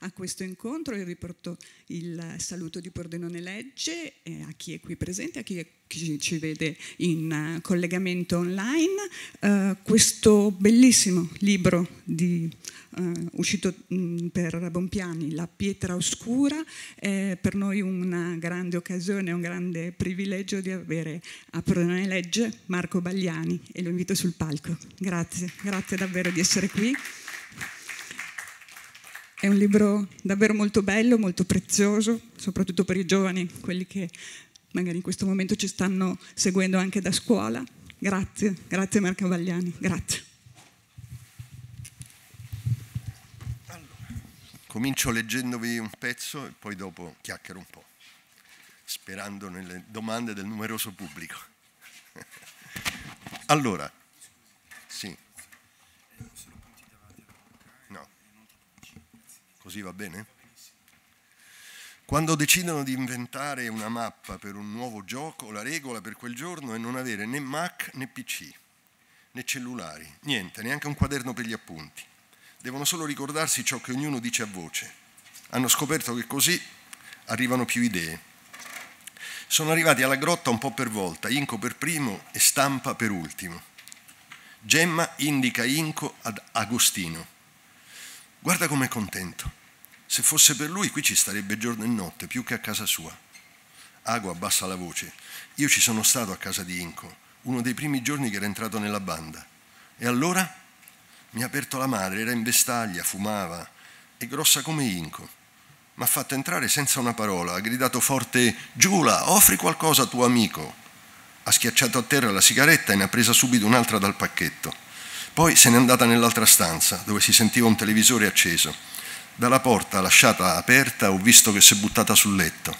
a questo incontro Io vi porto il saluto di Pordenone Legge eh, a chi è qui presente, a chi, è, chi ci vede in uh, collegamento online. Uh, questo bellissimo libro di, uh, uscito mh, per Bonpiani, La pietra oscura, è per noi una grande occasione, un grande privilegio di avere a Pordenone Legge Marco Bagliani e lo invito sul palco. Grazie, grazie davvero di essere qui. È un libro davvero molto bello, molto prezioso, soprattutto per i giovani, quelli che magari in questo momento ci stanno seguendo anche da scuola. Grazie, grazie Marco Vagliani, grazie. comincio leggendovi un pezzo e poi dopo chiacchiero un po', sperando nelle domande del numeroso pubblico. Allora, Così va bene? Quando decidono di inventare una mappa per un nuovo gioco, la regola per quel giorno è non avere né Mac né PC, né cellulari, niente, neanche un quaderno per gli appunti. Devono solo ricordarsi ciò che ognuno dice a voce. Hanno scoperto che così arrivano più idee. Sono arrivati alla grotta un po' per volta, Inco per primo e Stampa per ultimo. Gemma indica Inco ad Agostino. Guarda com'è contento. Se fosse per lui qui ci starebbe giorno e notte, più che a casa sua. Ago abbassa la voce. Io ci sono stato a casa di Inco, uno dei primi giorni che era entrato nella banda. E allora mi ha aperto la madre, era in vestaglia, fumava, e grossa come Inco. Mi ha fatto entrare senza una parola, ha gridato forte Giula, offri qualcosa a tuo amico. Ha schiacciato a terra la sigaretta e ne ha presa subito un'altra dal pacchetto. Poi se n'è andata nell'altra stanza, dove si sentiva un televisore acceso. Dalla porta lasciata aperta ho visto che si è buttata sul letto.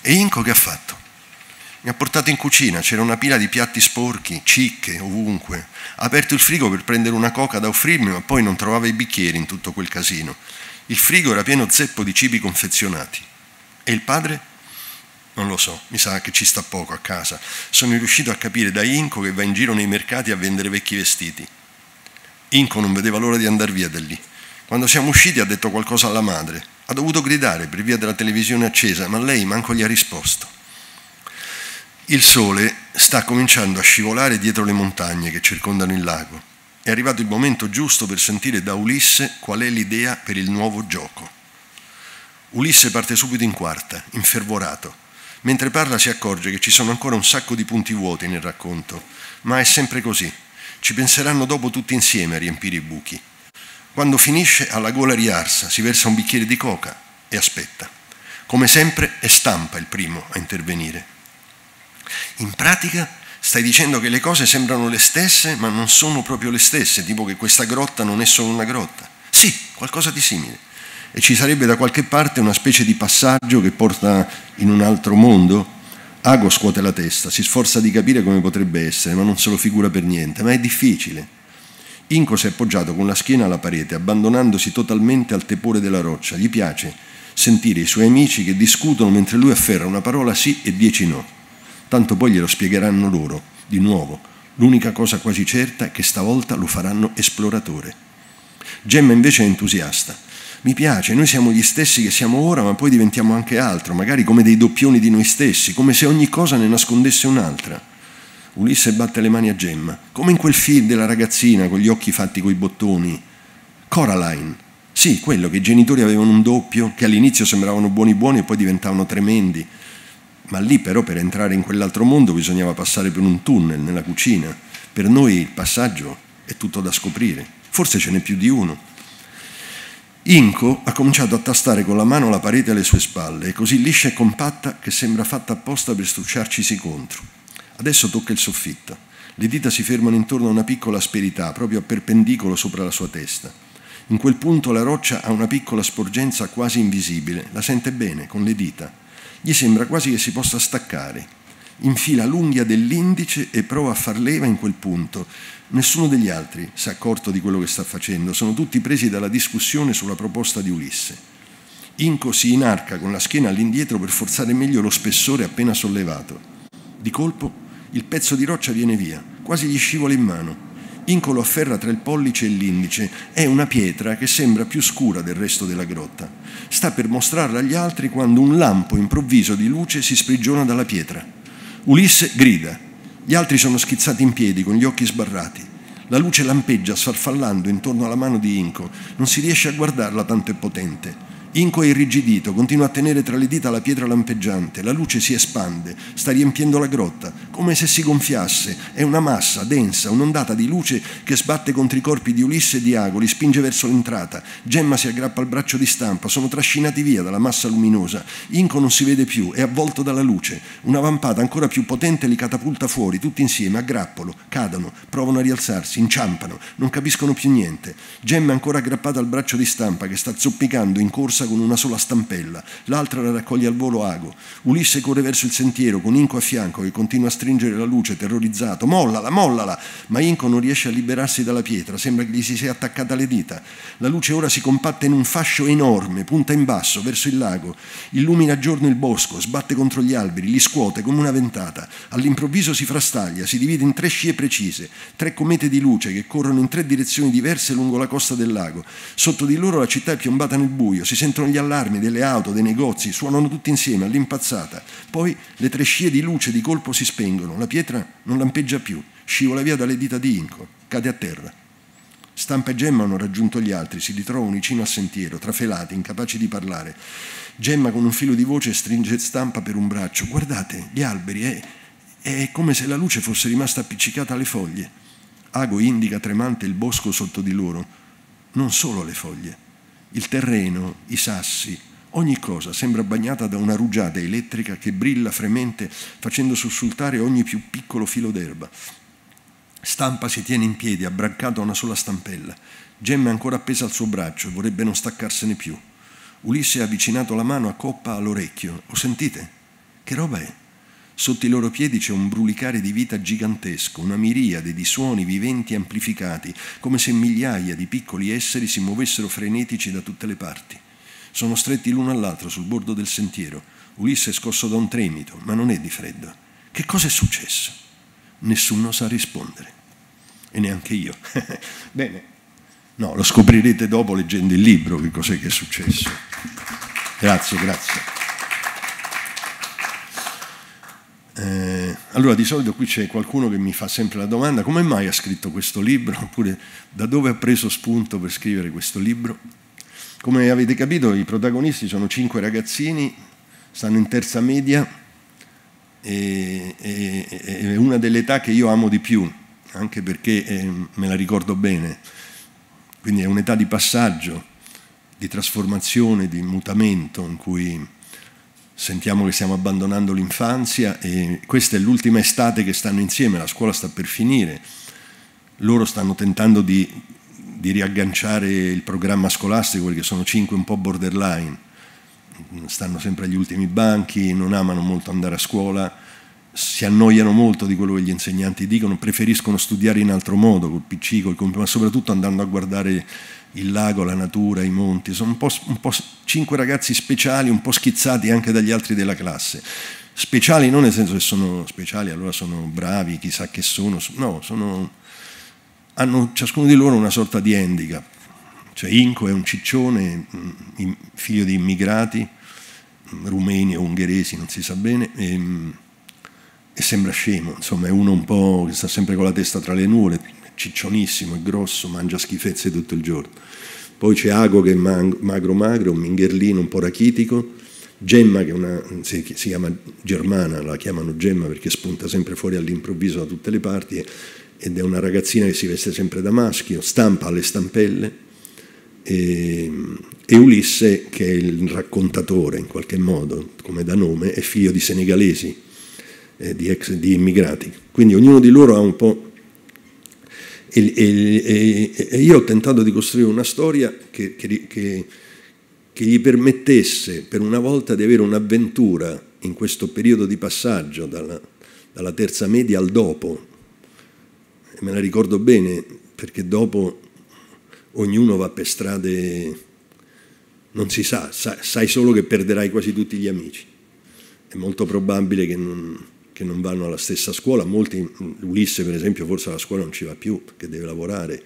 E Inco che ha fatto? Mi ha portato in cucina, c'era una pila di piatti sporchi, cicche, ovunque. Ha aperto il frigo per prendere una coca da offrirmi, ma poi non trovava i bicchieri in tutto quel casino. Il frigo era pieno zeppo di cibi confezionati. E il padre? Non lo so, mi sa che ci sta poco a casa. Sono riuscito a capire da Inco che va in giro nei mercati a vendere vecchi vestiti. Inco non vedeva l'ora di andare via da lì. Quando siamo usciti ha detto qualcosa alla madre. Ha dovuto gridare per via della televisione accesa, ma lei manco gli ha risposto. Il sole sta cominciando a scivolare dietro le montagne che circondano il lago. È arrivato il momento giusto per sentire da Ulisse qual è l'idea per il nuovo gioco. Ulisse parte subito in quarta, infervorato. Mentre parla si accorge che ci sono ancora un sacco di punti vuoti nel racconto, ma è sempre così. Ci penseranno dopo tutti insieme a riempire i buchi. Quando finisce, alla gola riarsa, si versa un bicchiere di coca e aspetta. Come sempre è stampa il primo a intervenire. In pratica stai dicendo che le cose sembrano le stesse, ma non sono proprio le stesse, tipo che questa grotta non è solo una grotta. Sì, qualcosa di simile. E ci sarebbe da qualche parte una specie di passaggio che porta in un altro mondo? Ago scuote la testa, si sforza di capire come potrebbe essere, ma non se lo figura per niente, ma è difficile. Inco si è appoggiato con la schiena alla parete, abbandonandosi totalmente al tepore della roccia. Gli piace sentire i suoi amici che discutono mentre lui afferra una parola sì e dieci no. Tanto poi glielo spiegheranno loro, di nuovo. L'unica cosa quasi certa è che stavolta lo faranno esploratore. Gemma invece è entusiasta mi piace, noi siamo gli stessi che siamo ora, ma poi diventiamo anche altro, magari come dei doppioni di noi stessi, come se ogni cosa ne nascondesse un'altra. Ulisse batte le mani a Gemma, come in quel film della ragazzina con gli occhi fatti coi bottoni. Coraline. Sì, quello che i genitori avevano un doppio, che all'inizio sembravano buoni buoni e poi diventavano tremendi. Ma lì però per entrare in quell'altro mondo bisognava passare per un tunnel nella cucina. Per noi il passaggio è tutto da scoprire. Forse ce n'è più di uno. Inco ha cominciato a tastare con la mano la parete alle sue spalle, così liscia e compatta che sembra fatta apposta per stucciarcisi contro. Adesso tocca il soffitto. Le dita si fermano intorno a una piccola asperità, proprio a perpendicolo sopra la sua testa. In quel punto la roccia ha una piccola sporgenza quasi invisibile, la sente bene, con le dita. Gli sembra quasi che si possa staccare infila l'unghia dell'indice e prova a far leva in quel punto. Nessuno degli altri si è accorto di quello che sta facendo, sono tutti presi dalla discussione sulla proposta di Ulisse. Inco si inarca con la schiena all'indietro per forzare meglio lo spessore appena sollevato. Di colpo il pezzo di roccia viene via, quasi gli scivola in mano. Inco lo afferra tra il pollice e l'indice, è una pietra che sembra più scura del resto della grotta. Sta per mostrarla agli altri quando un lampo improvviso di luce si sprigiona dalla pietra. Ulisse grida. Gli altri sono schizzati in piedi con gli occhi sbarrati. La luce lampeggia sfarfallando intorno alla mano di Inco. Non si riesce a guardarla tanto è potente. Inco è irrigidito, continua a tenere tra le dita la pietra lampeggiante, la luce si espande, sta riempiendo la grotta, come se si gonfiasse, è una massa densa, un'ondata di luce che sbatte contro i corpi di Ulisse e di Ago, li spinge verso l'entrata, Gemma si aggrappa al braccio di stampa, sono trascinati via dalla massa luminosa, Inco non si vede più, è avvolto dalla luce, una vampata ancora più potente li catapulta fuori, tutti insieme, a grappolo, cadono, provano a rialzarsi, inciampano, non capiscono più niente, Gemma ancora aggrappata al braccio di stampa che sta zoppicando in corsa con una sola stampella, l'altra la raccoglie al volo ago. Ulisse corre verso il sentiero con Inco a fianco che continua a stringere la luce, terrorizzato. Mollala, mollala! Ma Inco non riesce a liberarsi dalla pietra, sembra che gli si sia attaccata alle dita. La luce ora si compatta in un fascio enorme, punta in basso, verso il lago. Illumina a giorno il bosco, sbatte contro gli alberi, li scuote come una ventata. All'improvviso si frastaglia, si divide in tre scie precise, tre comete di luce che corrono in tre direzioni diverse lungo la costa del lago. Sotto di loro la città è piombata nel buio, si sente c'entrano gli allarmi delle auto, dei negozi, suonano tutti insieme all'impazzata. Poi le tre scie di luce di colpo si spengono, la pietra non lampeggia più, scivola via dalle dita di Inco, cade a terra. Stampa e Gemma hanno raggiunto gli altri, si ritrovano vicino al sentiero, trafelati, incapaci di parlare. Gemma con un filo di voce stringe Stampa per un braccio. Guardate, gli alberi, è, è come se la luce fosse rimasta appiccicata alle foglie. Ago indica tremante il bosco sotto di loro, non solo le foglie il terreno, i sassi, ogni cosa sembra bagnata da una rugiada elettrica che brilla fremente facendo sussultare ogni più piccolo filo d'erba. Stampa si tiene in piedi, abbrancato a una sola stampella. Gemma è ancora appesa al suo braccio, vorrebbe non staccarsene più. Ulisse ha avvicinato la mano a coppa all'orecchio. Lo sentite? Che roba è? Sotto i loro piedi c'è un brulicare di vita gigantesco, una miriade di suoni viventi amplificati, come se migliaia di piccoli esseri si muovessero frenetici da tutte le parti. Sono stretti l'uno all'altro sul bordo del sentiero. Ulisse è scosso da un tremito, ma non è di freddo. Che cosa è successo? Nessuno sa rispondere. E neanche io. Bene. No, lo scoprirete dopo leggendo il libro che cos'è che è successo. Grazie, grazie. Eh, allora, di solito qui c'è qualcuno che mi fa sempre la domanda come mai ha scritto questo libro, oppure da dove ha preso spunto per scrivere questo libro. Come avete capito, i protagonisti sono cinque ragazzini, stanno in terza media, e, e, è una delle età che io amo di più, anche perché eh, me la ricordo bene. Quindi è un'età di passaggio, di trasformazione, di mutamento in cui sentiamo che stiamo abbandonando l'infanzia e questa è l'ultima estate che stanno insieme, la scuola sta per finire, loro stanno tentando di, di riagganciare il programma scolastico perché sono cinque un po' borderline, stanno sempre agli ultimi banchi, non amano molto andare a scuola, si annoiano molto di quello che gli insegnanti dicono, preferiscono studiare in altro modo, col PC, col computer, ma soprattutto andando a guardare il lago, la natura, i monti. Sono un po', un po', cinque ragazzi speciali, un po' schizzati anche dagli altri della classe. Speciali non nel senso che sono speciali, allora sono bravi, chissà che sono, no, sono, hanno ciascuno di loro una sorta di handicap. Cioè Inco è un ciccione, mm, figlio di immigrati, mm, rumeni o ungheresi, non si sa bene. E, ehm, e sembra scemo, insomma è uno un po' che sta sempre con la testa tra le nuvole, ciccionissimo, è grosso, mangia schifezze tutto il giorno. Poi c'è Ago che è magro magro, un mingherlino un po' rachitico, Gemma che una, si, chiama Germana, la chiamano Gemma perché spunta sempre fuori all'improvviso da tutte le parti ed è una ragazzina che si veste sempre da maschio, stampa alle stampelle e, ehm, e Ulisse che è il raccontatore in qualche modo, come da nome, è figlio di senegalesi eh, di, ex, di immigrati. Quindi ognuno di loro ha un po' E, e, e, io ho tentato di costruire una storia che, che, che, che, gli permettesse per una volta di avere un'avventura in questo periodo di passaggio dalla, dalla, terza media al dopo. E me la ricordo bene perché dopo ognuno va per strade, non si sa, sa sai solo che perderai quasi tutti gli amici. È molto probabile che non che non vanno alla stessa scuola, molti, Ulisse per esempio forse alla scuola non ci va più perché deve lavorare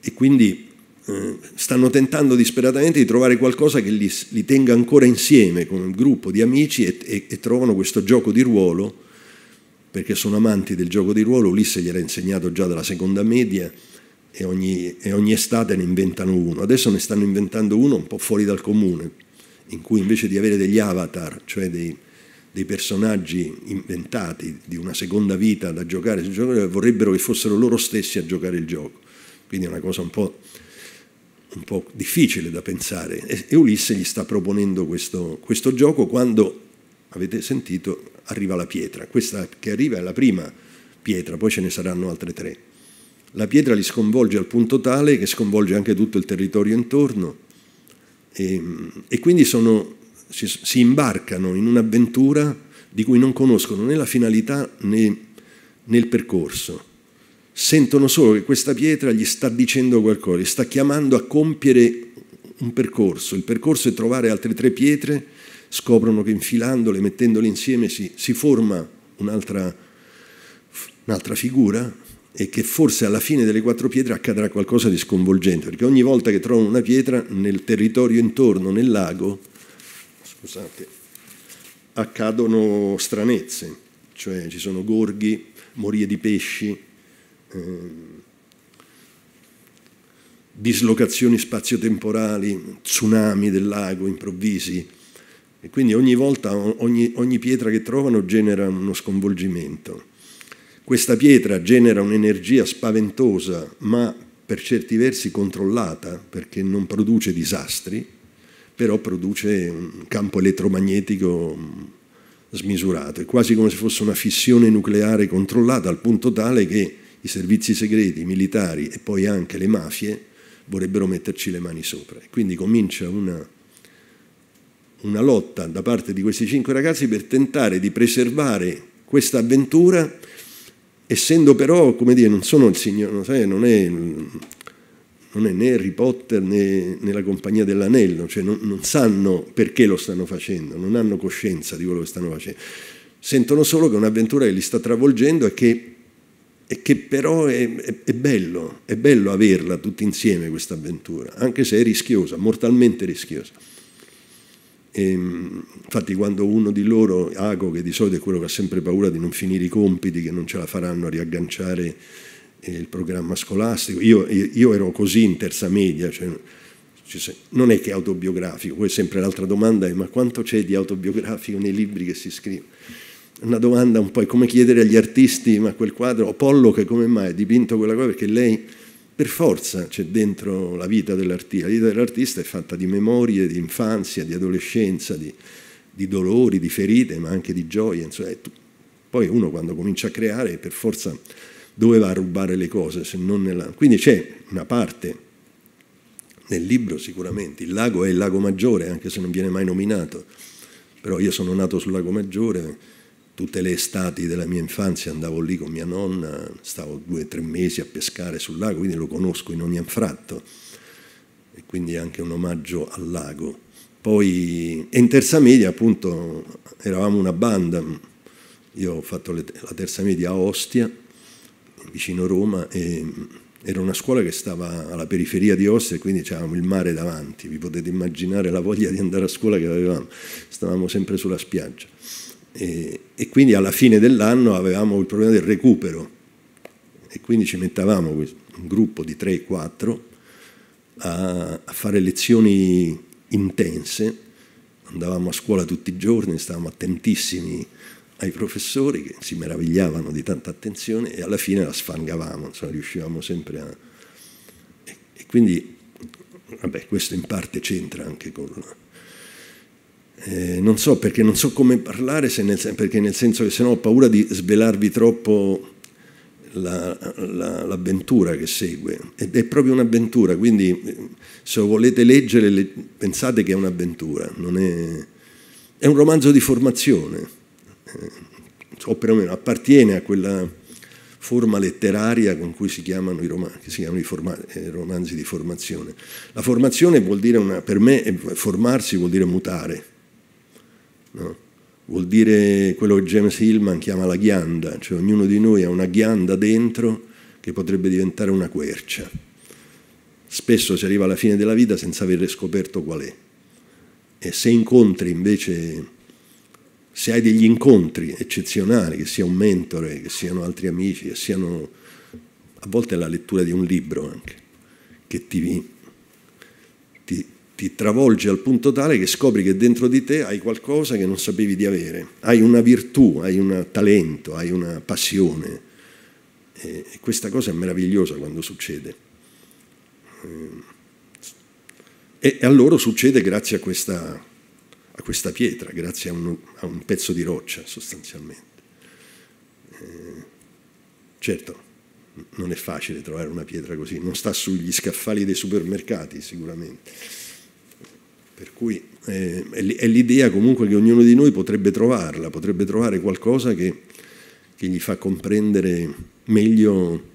e quindi eh, stanno tentando disperatamente di trovare qualcosa che li, li, tenga ancora insieme come un gruppo di amici e, e, e trovano questo gioco di ruolo perché sono amanti del gioco di ruolo, Ulisse gliel'ha insegnato già dalla seconda media e ogni, e ogni, estate ne inventano uno. Adesso ne stanno inventando uno un po' fuori dal comune, in cui invece di avere degli avatar, cioè dei, dei personaggi inventati di una seconda vita da giocare sul gioco, vorrebbero che fossero loro stessi a giocare il gioco. Quindi è una cosa un po', un po difficile da pensare. E, e, Ulisse gli sta proponendo questo, questo gioco quando, avete sentito, arriva la pietra. Questa che arriva è la prima pietra, poi ce ne saranno altre tre. La pietra li sconvolge al punto tale che sconvolge anche tutto il territorio intorno e, ehm, e quindi sono si, si imbarcano in un'avventura di cui non conoscono né la finalità né, né il percorso. Sentono solo che questa pietra gli sta dicendo qualcosa, gli sta chiamando a compiere un percorso. Il percorso è trovare altre tre pietre, scoprono che infilandole, mettendole insieme, si, si forma un'altra, un'altra figura e che forse alla fine delle quattro pietre accadrà qualcosa di sconvolgente, perché ogni volta che trovano una pietra nel territorio intorno, nel lago, scusate, accadono stranezze, cioè ci sono gorghi, morie di pesci, eh, dislocazioni spazio-temporali, tsunami del lago improvvisi. E quindi ogni volta, ogni, ogni pietra che trovano genera uno sconvolgimento. Questa pietra genera un'energia spaventosa, ma per certi versi controllata, perché non produce disastri, però produce un campo elettromagnetico mm, smisurato, è quasi come se fosse una fissione nucleare controllata al punto tale che i servizi segreti, i militari e poi anche le mafie vorrebbero metterci le mani sopra. Quindi comincia una, una lotta da parte di questi cinque ragazzi per tentare di preservare questa avventura, essendo però, come dire, non sono il signore, non è non è né Harry Potter né, né la compagnia dell'anello, cioè non, non sanno perché lo stanno facendo, non hanno coscienza di quello che stanno facendo. Sentono solo che è un'avventura che li sta travolgendo e che e che però è, è, è, bello, è bello averla tutti insieme questa avventura, anche se è rischiosa, mortalmente rischiosa. E, ehm, infatti quando uno di loro, Ago, che di solito è quello che ha sempre paura di non finire i compiti, che non ce la faranno a riagganciare il programma scolastico. Io, io, ero così in terza media, cioè, non è che autobiografico, poi sempre l'altra domanda è ma quanto c'è di autobiografico nei libri che si scrivono? Una domanda un po' è come chiedere agli artisti ma quel quadro, Apollo che come mai ha dipinto quella cosa? Perché lei per forza c'è dentro la vita dell'artista, la vita dell'artista è fatta di memorie, di infanzia, di adolescenza, di, di dolori, di ferite, ma anche di gioie. Insomma, poi uno quando comincia a creare per forza dove va a rubare le cose se non nella... Quindi c'è una parte nel libro sicuramente, il lago è il lago maggiore anche se non viene mai nominato, però io sono nato sul lago maggiore, tutte le estati della mia infanzia andavo lì con mia nonna, stavo due o tre mesi a pescare sul lago, quindi lo conosco in ogni anfratto e quindi è anche un omaggio al lago. Poi in terza media appunto eravamo una banda, io ho fatto la terza media a Ostia, vicino Roma e mm, era una scuola che stava alla periferia di Ostia e quindi avevamo il mare davanti, vi potete immaginare la voglia di andare a scuola che avevamo, stavamo sempre sulla spiaggia. E, e quindi alla fine dell'anno avevamo il problema del recupero e quindi ci mettavamo un gruppo di 3-4 a, a fare lezioni intense, andavamo a scuola tutti i giorni, stavamo attentissimi ai professori che si meravigliavano di tanta attenzione e alla fine la sfangavamo, insomma, riuscivamo sempre a... E, quindi, vabbè, questo in parte c'entra anche con... Eh, non so perché non so come parlare, nel, perché nel senso che se no ho paura di svelarvi troppo l'avventura la, la, che segue. Ed è proprio un'avventura, quindi se lo volete leggere le, pensate che è un'avventura, è, è un romanzo di formazione eh, o perlomeno appartiene a quella forma letteraria con cui si chiamano i, romanzi, si chiamano i eh, romanzi di formazione. La formazione vuol dire, una, per me, eh, formarsi vuol dire mutare, no? vuol dire quello che James Hillman chiama la ghianda, cioè ognuno di noi ha una ghianda dentro che potrebbe diventare una quercia. Spesso si arriva alla fine della vita senza aver scoperto qual è. E se incontri invece se hai degli incontri eccezionali, che sia un mentore, che siano altri amici, che siano a volte la lettura di un libro anche, che ti, ti, ti travolge al punto tale che scopri che dentro di te hai qualcosa che non sapevi di avere, hai una virtù, hai un talento, hai una passione. E questa cosa è meravigliosa quando succede. E a loro succede grazie a questa a questa pietra, grazie a un, a un pezzo di roccia sostanzialmente. Eh, certo, non è facile trovare una pietra così, non sta sugli scaffali dei supermercati sicuramente. Per cui eh, è l'idea comunque che ognuno di noi potrebbe trovarla, potrebbe trovare qualcosa che, che gli fa comprendere meglio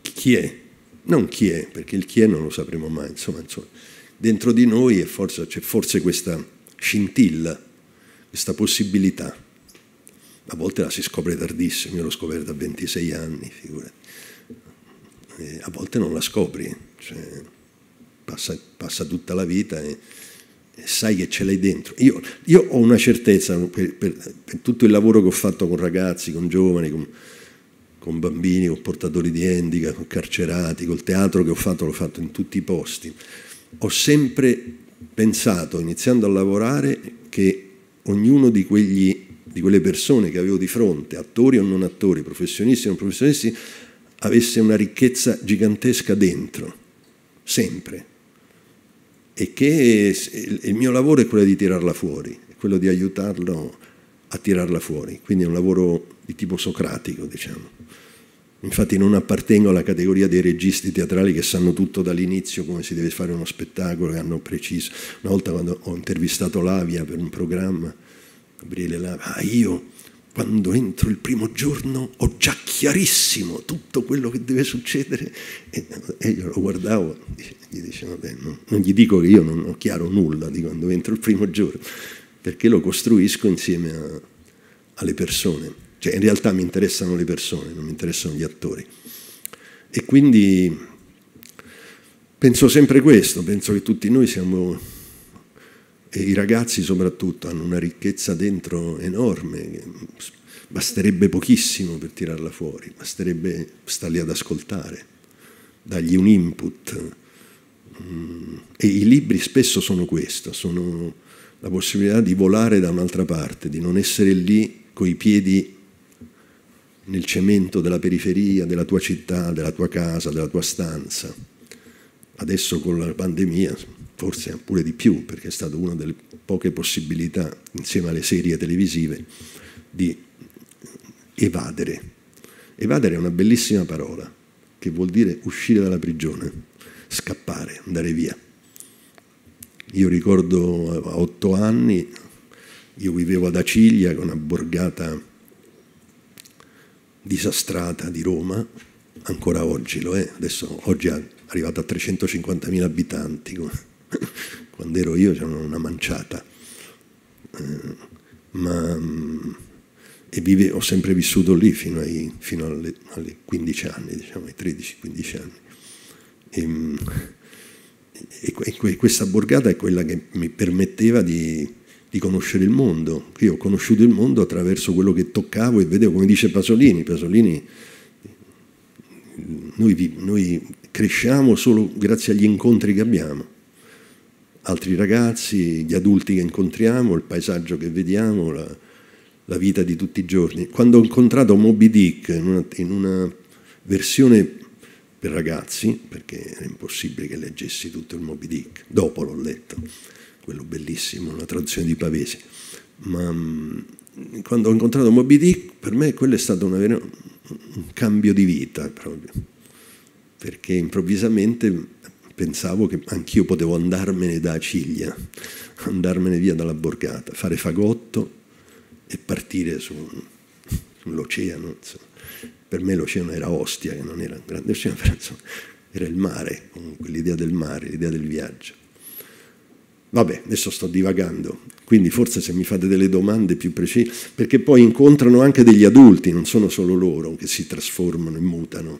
chi è, non chi è, perché il chi è non lo sapremo mai, insomma, insomma dentro di noi forse, c'è forse questa scintilla, questa possibilità. A volte la si scopre tardissimo, io l'ho scoperta a 26 anni, figurati. E a volte non la scopri, cioè, passa, passa, tutta la vita e, e sai che ce l'hai dentro. Io, io ho una certezza per, per, per, tutto il lavoro che ho fatto con ragazzi, con giovani, con, con bambini, con portatori di handicap, con carcerati, col teatro che ho fatto, l'ho fatto in tutti i posti ho sempre pensato, iniziando a lavorare, che ognuno di, quegli, di quelle persone che avevo di fronte, attori o non attori, professionisti o non professionisti, avesse una ricchezza gigantesca dentro, sempre. E che il mio lavoro è quello di tirarla fuori, è quello di aiutarlo a tirarla fuori. Quindi è un lavoro di tipo socratico, diciamo. Infatti non appartengo alla categoria dei registi teatrali che sanno tutto dall'inizio come si deve fare uno spettacolo, che hanno preciso. Una volta quando ho intervistato Lavia per un programma, Gabriele Lavia, ah io quando entro il primo giorno ho già chiarissimo tutto quello che deve succedere e, e io lo guardavo e gli dicevo, vabbè, no, non gli dico che io non ho chiaro nulla di quando entro il primo giorno, perché lo costruisco insieme a, alle persone. Cioè, in realtà mi interessano le persone, non mi interessano gli attori. E quindi penso sempre questo, penso che tutti noi siamo, e i ragazzi soprattutto, hanno una ricchezza dentro enorme, basterebbe pochissimo per tirarla fuori, basterebbe star lì ad ascoltare, dargli un input. Mm. E i libri spesso sono questo, sono la possibilità di volare da un'altra parte, di non essere lì coi piedi nel cemento della periferia, della tua città, della tua casa, della tua stanza. Adesso con la pandemia, forse pure di più, perché è stata una delle poche possibilità, insieme alle serie televisive, di evadere. Evadere è una bellissima parola, che vuol dire uscire dalla prigione, scappare, andare via. Io ricordo a eh, otto anni, io vivevo ad Aciglia, una borgata disastrata di Roma, ancora oggi lo è, adesso oggi è arrivata a 350.000 abitanti, quando ero io c'era una manciata, eh, ma mm, e vive, ho sempre vissuto lì fino, ai, fino alle, alle, 15 anni, diciamo ai 13-15 anni. e, mm, e questa borgata è quella che mi permetteva di di conoscere il mondo. Io ho conosciuto il mondo attraverso quello che toccavo e vedevo, come dice Pasolini. Pasolini, noi, noi cresciamo solo grazie agli incontri che abbiamo. Altri ragazzi, gli adulti che incontriamo, il paesaggio che vediamo, la, la vita di tutti i giorni. Quando ho incontrato Moby Dick in una, in una versione per ragazzi, perché era impossibile che leggessi tutto il Moby Dick, dopo l'ho letto quello bellissimo, una traduzione di Pavese. Ma mm, quando ho incontrato Moby Dick, per me quello è stato una, un cambio di vita proprio, perché improvvisamente pensavo che anch'io potevo andarmene da Ciglia, andarmene via dalla borgata, fare fagotto e partire su, sull'oceano. Per me l'oceano era Ostia, che non era un grande oceano, però insomma, era il mare, comunque l'idea del mare, l'idea del viaggio. Vabbè, adesso sto divagando, quindi forse se mi fate delle domande più precise, perché poi incontrano anche degli adulti, non sono solo loro che si trasformano e mutano,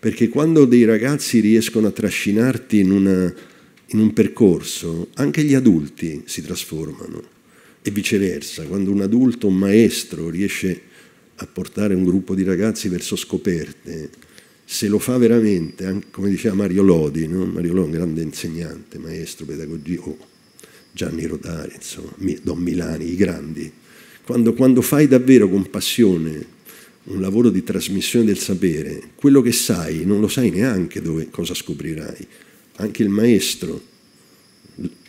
perché quando dei ragazzi riescono a trascinarti in, una, in un percorso, anche gli adulti si trasformano e viceversa, quando un adulto, un maestro riesce a portare un gruppo di ragazzi verso scoperte, se lo fa veramente, come diceva Mario Lodi, no? Mario Lodi è un grande insegnante, maestro, pedagogico, oh, Gianni Rodari, insomma, Don Milani, i grandi. Quando, quando fai davvero con passione un lavoro di trasmissione del sapere, quello che sai non lo sai neanche dove, cosa scoprirai. Anche il maestro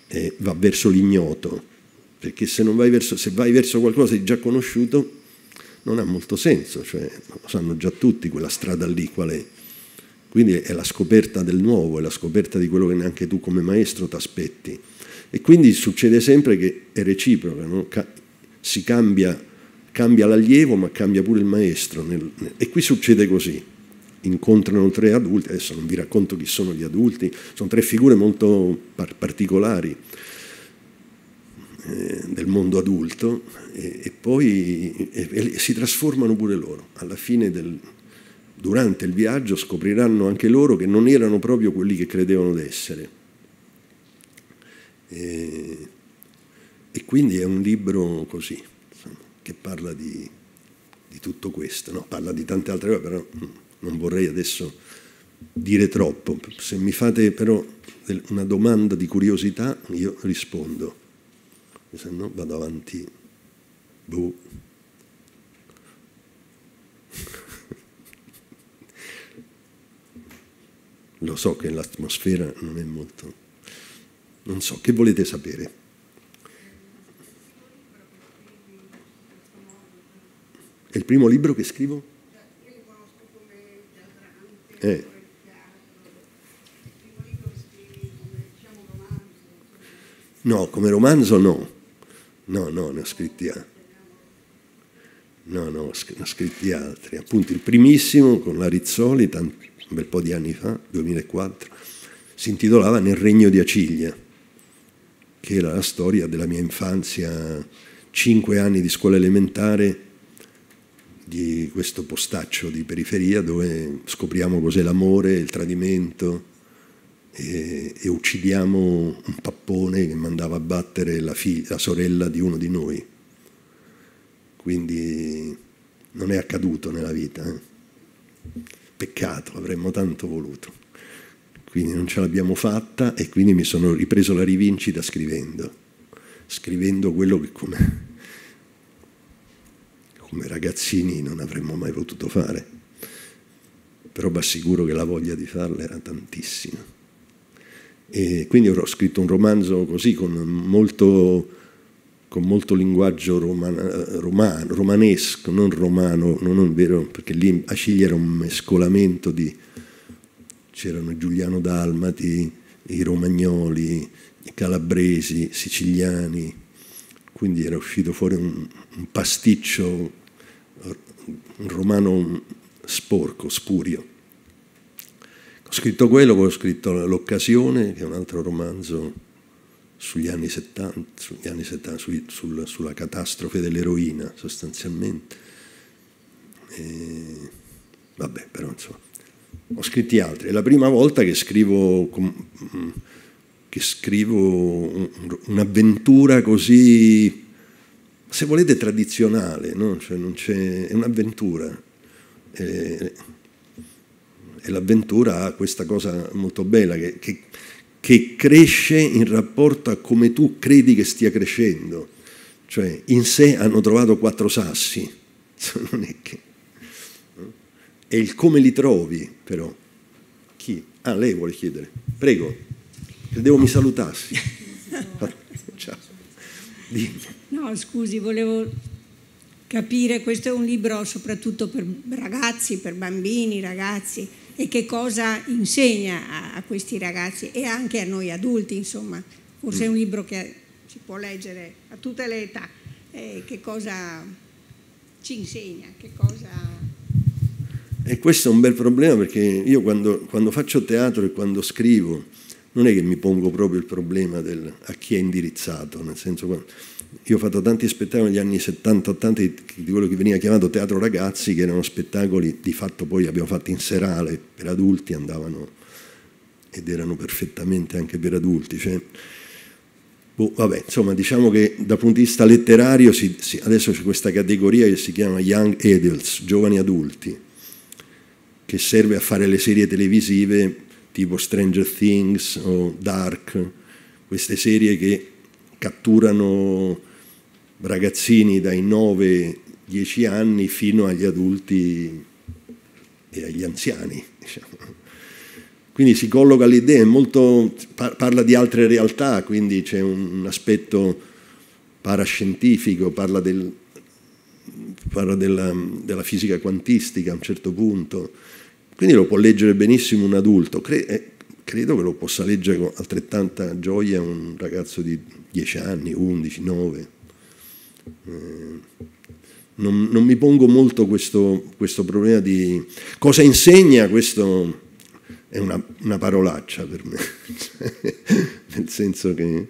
eh, va verso l'ignoto, perché se, vai verso, se vai verso qualcosa di già conosciuto non ha molto senso, cioè lo sanno già tutti quella strada lì qual è. Quindi è la scoperta del nuovo, è la scoperta di quello che neanche tu come maestro ti aspetti. E quindi succede sempre che è reciproca, no? si cambia, cambia l'allievo ma cambia pure il maestro. Nel, nel, e qui succede così. Incontrano tre adulti, adesso non vi racconto chi sono gli adulti, sono tre figure molto par particolari eh, del mondo adulto e, e poi e, e si trasformano pure loro. Alla fine del, durante il viaggio scopriranno anche loro che non erano proprio quelli che credevano d'essere e, e quindi è un libro così, insomma, che parla di, di tutto questo, no, parla di tante altre cose, però mm, non vorrei adesso dire troppo. Se mi fate però una domanda di curiosità, io rispondo, se no vado avanti. Boh. Lo so che l'atmosfera non è molto... Non so, che volete sapere? È il primo libro che scrivo? Io conosco Eh. No, come romanzo no. No, no, ne ho scritti altri. No, no, ne ho scritti altri. Appunto il primissimo con la Rizzoli, un bel po' di anni fa, 2004, si intitolava Nel regno di Aciglia che era la storia della mia infanzia, cinque anni di scuola elementare di questo postaccio di periferia dove scopriamo cos'è l'amore, il tradimento e, e, uccidiamo un pappone che mandava a battere la, la sorella di uno di noi. Quindi non è accaduto nella vita. Eh? Peccato, avremmo tanto voluto quindi non ce l'abbiamo fatta e quindi mi sono ripreso la rivincita scrivendo, scrivendo quello che come, come ragazzini non avremmo mai potuto fare, però vi assicuro che la voglia di farla era tantissima. E quindi ho scritto un romanzo così, con molto, con molto linguaggio romano, romano, romanesco, non romano, non vero, perché lì a Ciglia era un mescolamento di c'erano Giuliano Dalmati, i romagnoli, i calabresi, i siciliani, quindi era uscito fuori un, un pasticcio, un romano sporco, spurio. Ho scritto quello, poi ho scritto L'occasione, che è un altro romanzo sugli anni 70, sugli anni 70 su, sul, sulla catastrofe dell'eroina sostanzialmente. E, vabbè, però insomma ho scritti altri. È la prima volta che scrivo, che scrivo un'avventura così, se volete, tradizionale, no? cioè è un'avventura. E, e l'avventura ha questa cosa molto bella che, che, che cresce in rapporto a come tu credi che stia crescendo. Cioè, in sé hanno trovato quattro sassi, non è che è il come li trovi, però. Chi? Ah, lei vuole chiedere. Prego. Credevo mi salutassi. Ciao. No, scusi, volevo capire, questo è un libro soprattutto per ragazzi, per bambini, ragazzi, e che cosa insegna a, a questi ragazzi e anche a noi adulti, insomma. Forse mm. è un mm. libro che si può leggere a tutte le età. Eh, che cosa ci insegna, che cosa e questo è un bel problema perché io quando, quando faccio teatro e quando scrivo non è che mi pongo proprio il problema del, a chi è indirizzato, nel senso io ho fatto tanti spettacoli negli anni 70-80 di, quello che veniva chiamato teatro ragazzi, che erano spettacoli di fatto poi abbiamo fatto in serale per adulti, andavano ed erano perfettamente anche per adulti. Cioè, boh, vabbè, insomma, diciamo che dal punto di vista letterario si, si, adesso c'è questa categoria che si chiama Young Adults, giovani adulti che serve a fare le serie televisive tipo Stranger Things o Dark, queste serie che catturano ragazzini dai 9-10 anni fino agli adulti e agli anziani. Diciamo. Quindi si colloca l'idea, molto, parla di altre realtà, quindi c'è un aspetto parascientifico, parla, del, parla della, della fisica quantistica a un certo punto. Quindi lo può leggere benissimo un adulto, Cre eh, credo che lo possa leggere con altrettanta gioia un ragazzo di 10 anni, 11, 9. Eh, non, non mi pongo molto questo, questo, problema di cosa insegna questo è una, una parolaccia per me, nel senso che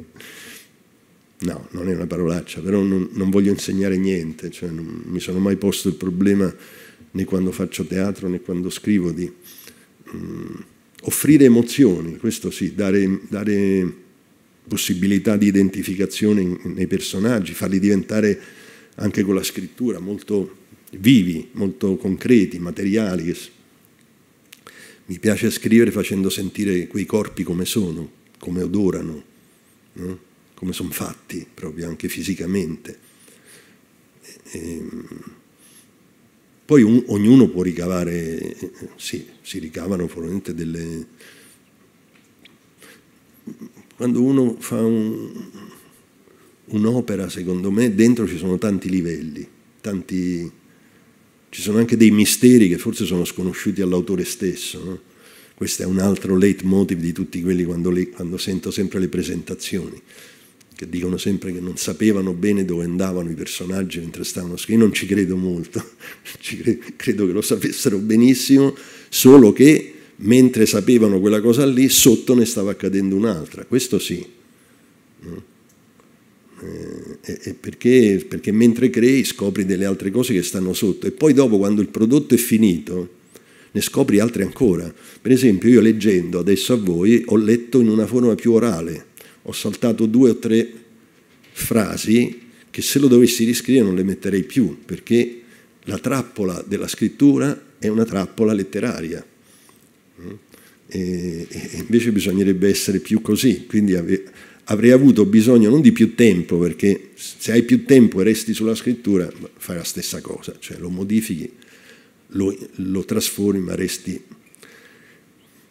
no, non è una parolaccia, però non, non voglio insegnare niente, cioè non mi sono mai posto il problema né quando faccio teatro né quando scrivo, di mh, mm, offrire emozioni, questo sì, dare, dare possibilità di identificazione nei personaggi, farli diventare anche con la scrittura molto vivi, molto concreti, materiali. Mi piace scrivere facendo sentire quei corpi come sono, come odorano, no? come sono fatti proprio anche fisicamente. E, ehm, poi un, ognuno può ricavare, sì, si ricavano probabilmente delle... Quando uno fa un, un'opera, secondo me, dentro ci sono tanti livelli, tanti... ci sono anche dei misteri che forse sono sconosciuti all'autore stesso. No? Questo è un altro leitmotiv di tutti quelli quando, le, quando sento sempre le presentazioni che dicono sempre che non sapevano bene dove andavano i personaggi mentre stavano scrivendo, non ci credo molto, ci credo, credo che lo sapessero benissimo, solo che mentre sapevano quella cosa lì, sotto ne stava accadendo un'altra, questo sì. Mm? Eh, perché, perché mentre crei scopri delle altre cose che stanno sotto e poi dopo quando il prodotto è finito ne scopri altre ancora. Per esempio io leggendo adesso a voi ho letto in una forma più orale, ho saltato due o tre frasi che se lo dovessi riscrivere non le metterei più, perché la trappola della scrittura è una trappola letteraria. Mm? E invece bisognerebbe essere più così, quindi avrei avuto bisogno non di più tempo, perché se hai più tempo e resti sulla scrittura fai la stessa cosa, cioè lo modifichi, lo, lo trasformi ma resti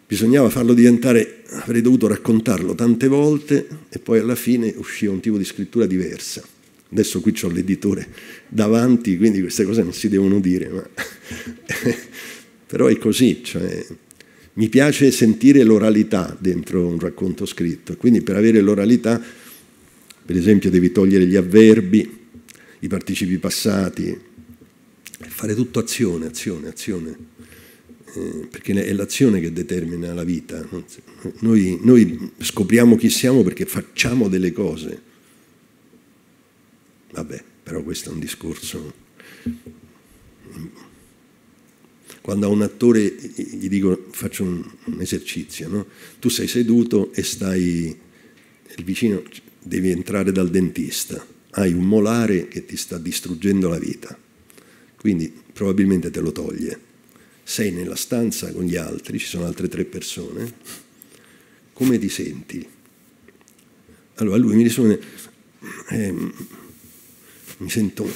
bisognava farlo diventare, avrei dovuto raccontarlo tante volte e poi alla fine usciva un tipo di scrittura diversa. Adesso qui ho l'editore davanti, quindi queste cose non si devono dire, ma... però è così. Cioè, mi piace sentire l'oralità dentro un racconto scritto, quindi per avere l'oralità, per esempio, devi togliere gli avverbi, i participi passati, fare tutto azione, azione, azione eh, perché è l'azione che determina la vita. Noi, noi scopriamo chi siamo perché facciamo delle cose. Vabbè, però questo è un discorso. Quando a un attore gli dico faccio un, un esercizio, no? tu sei seduto e stai, il vicino devi entrare dal dentista, hai un molare che ti sta distruggendo la vita, quindi probabilmente te lo toglie sei nella stanza con gli altri, ci sono altre tre persone, come ti senti? Allora lui mi risponde, eh, mi sento,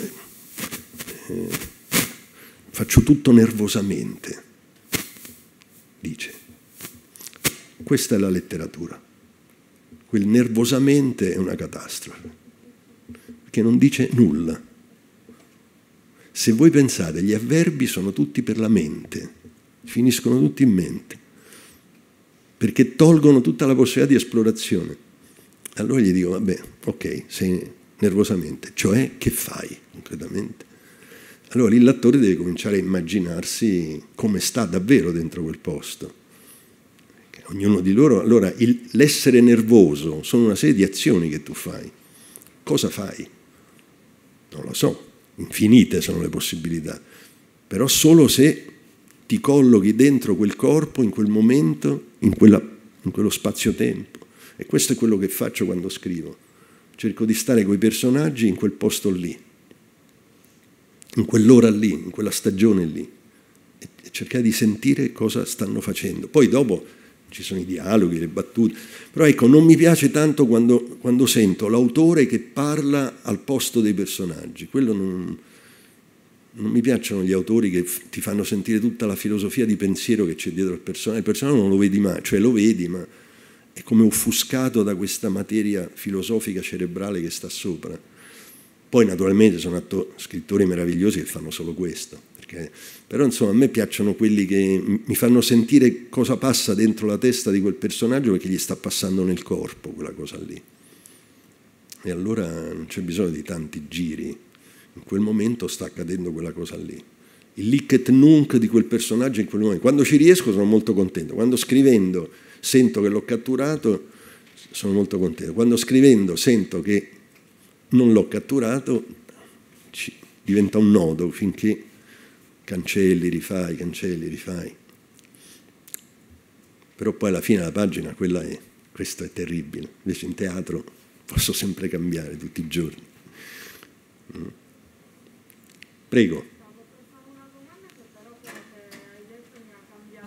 eh, faccio tutto nervosamente, dice. Questa è la letteratura. Quel nervosamente è una catastrofe, perché non dice nulla se voi pensate, gli avverbi sono tutti per la mente, finiscono tutti in mente, perché tolgono tutta la possibilità di esplorazione. Allora gli dico, vabbè, ok, sei nervosamente, cioè che fai concretamente? Allora lì l'attore deve cominciare a immaginarsi come sta davvero dentro quel posto. Ognuno di loro, allora il, l'essere nervoso sono una serie di azioni che tu fai. Cosa fai? Non lo so, infinite sono le possibilità, però solo se ti collochi dentro quel corpo, in quel momento, in, quella, in quello spazio-tempo. E questo è quello che faccio quando scrivo. Cerco di stare con i personaggi in quel posto lì, in quell'ora lì, in quella stagione lì, e cercare di sentire cosa stanno facendo. Poi dopo ci sono i dialoghi, le battute, però ecco, non mi piace tanto quando, quando sento l'autore che parla al posto dei personaggi, quello non, non mi piacciono gli autori che ti fanno sentire tutta la filosofia di pensiero che c'è dietro al personaggio, il personaggio non lo vedi mai, cioè lo vedi ma è come offuscato da questa materia filosofica cerebrale che sta sopra. Poi naturalmente sono scrittori meravigliosi che fanno solo questo, perché però insomma a me piacciono quelli che mi fanno sentire cosa passa dentro la testa di quel personaggio perché gli sta passando nel corpo quella cosa lì. E allora non c'è bisogno di tanti giri. In quel momento sta accadendo quella cosa lì. Il licket nunc di quel personaggio in quel momento. Quando ci riesco sono molto contento. Quando scrivendo sento che l'ho catturato, sono molto contento. Quando scrivendo sento che non l'ho catturato, diventa un nodo finché cancelli, rifai, cancelli, rifai. Però poi alla fine della pagina quella è, questo è terribile, invece in teatro posso sempre cambiare tutti i giorni. Mm. Prego.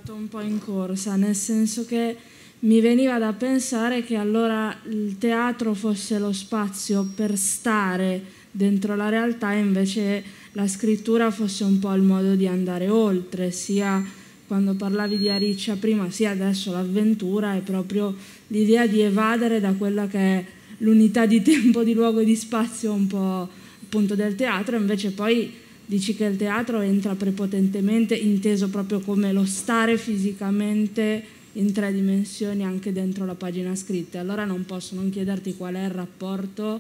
un po' in corsa, nel senso che mi veniva da pensare che allora il teatro fosse lo spazio per stare dentro la realtà, invece la scrittura fosse un po' il modo di andare oltre, sia quando parlavi di Ariccia prima, sia adesso l'avventura è proprio l'idea di evadere da quella che è l'unità di tempo, di luogo e di spazio un po' appunto del teatro, invece poi dici che il teatro entra prepotentemente inteso proprio come lo stare fisicamente in tre dimensioni anche dentro la pagina scritta. Allora non posso non chiederti qual è il rapporto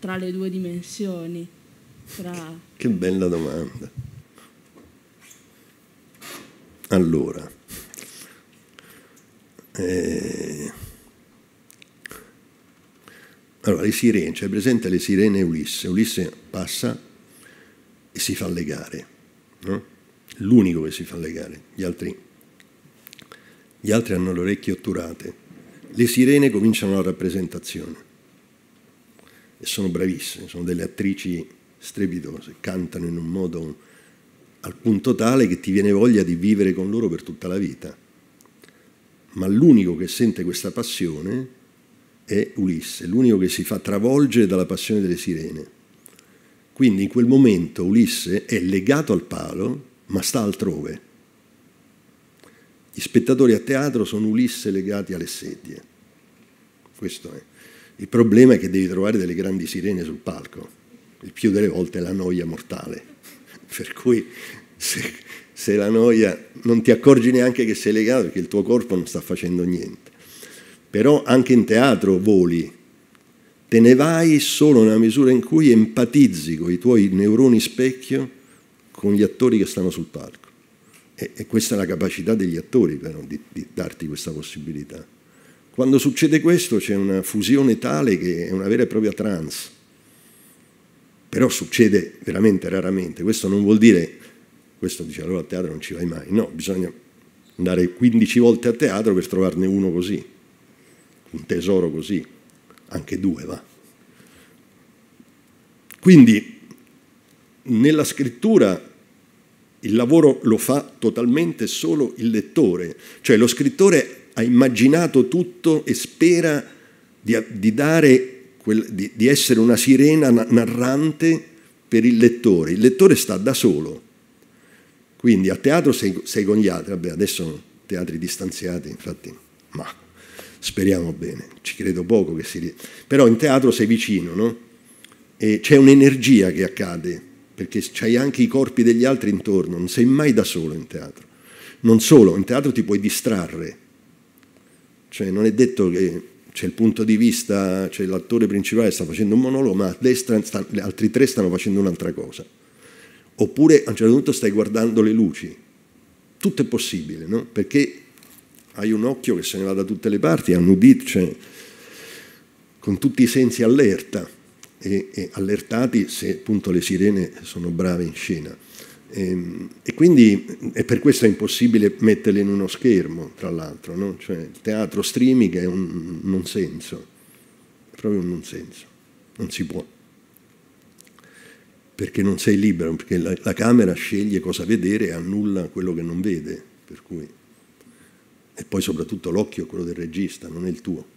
tra le due dimensioni. Brava. Che bella domanda. Allora, eh, allora le sirene, cioè presente le sirene Ulisse. Ulisse passa e si fa legare, no? l'unico che si fa legare, gli altri, gli altri hanno le orecchie otturate. Le sirene cominciano la rappresentazione e sono bravissime, sono delle attrici strepitose, cantano in un modo al punto tale che ti viene voglia di vivere con loro per tutta la vita. Ma l'unico che sente questa passione è Ulisse, l'unico che si fa travolgere dalla passione delle sirene. Quindi in quel momento Ulisse è legato al palo, ma sta altrove. Gli spettatori a teatro sono Ulisse legati alle sedie. Questo è. Il problema è che devi trovare delle grandi sirene sul palco il più delle volte la noia mortale. per cui se, se la noia non ti accorgi neanche che sei legato perché il tuo corpo non sta facendo niente. Però anche in teatro voli, te ne vai solo nella misura in cui empatizzi con i tuoi neuroni specchio con gli attori che stanno sul palco. E, e questa è la capacità degli attori però di, di darti questa possibilità. Quando succede questo c'è una fusione tale che è una vera e propria trance però succede veramente raramente. Questo non vuol dire, questo dice allora al teatro non ci vai mai, no, bisogna andare 15 volte a teatro per trovarne uno così, un tesoro così, anche due va. Quindi nella scrittura il lavoro lo fa totalmente solo il lettore, cioè lo scrittore ha immaginato tutto e spera di, di dare di, di essere una sirena narrante per il lettore. Il lettore sta da solo. Quindi a teatro sei, sei con gli altri, vabbè adesso teatri distanziati, infatti, ma speriamo bene, ci credo poco che si... Però in teatro sei vicino, no? E c'è un'energia che accade, perché c'hai anche i corpi degli altri intorno, non sei mai da solo in teatro. Non solo, in teatro ti puoi distrarre, cioè non è detto che c'è il punto di vista, cioè l'attore principale sta facendo un monologo, ma a destra sta, altri tre stanno facendo un'altra cosa. Oppure a un certo punto stai guardando le luci. Tutto è possibile, no? Perché hai un occhio che se ne va da tutte le parti, hai un udito, cioè, con tutti i sensi allerta e, e allertati se appunto le sirene sono brave in scena. Ehm, e quindi e per questo è impossibile metterle in uno schermo, tra l'altro. No? Cioè, il teatro streaming è un non senso, proprio un non senso, non si può. Perché non sei libero, perché la, la camera sceglie cosa vedere e annulla quello che non vede. Per cui. E poi soprattutto l'occhio è quello del regista, non è il tuo.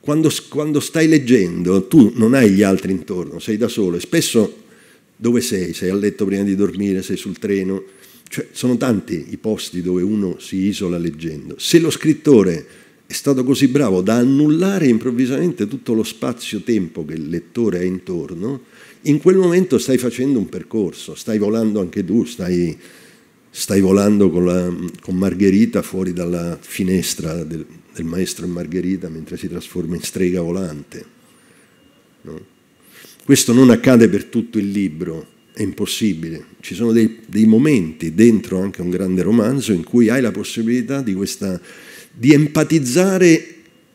Quando, quando stai leggendo tu non hai gli altri intorno, sei da solo e spesso dove sei? Sei a letto prima di dormire? Sei sul treno? Cioè, sono tanti i posti dove uno si isola leggendo. Se lo scrittore è stato così bravo da annullare improvvisamente tutto lo spazio-tempo che il lettore ha intorno, in quel momento stai facendo un percorso, stai volando anche tu, stai, stai volando con, la, con, Margherita fuori dalla finestra del, del maestro e Margherita mentre si trasforma in strega volante. No? Questo non accade per tutto il libro, è impossibile. Ci sono dei, dei momenti dentro anche un grande romanzo in cui hai la possibilità di, questa, di empatizzare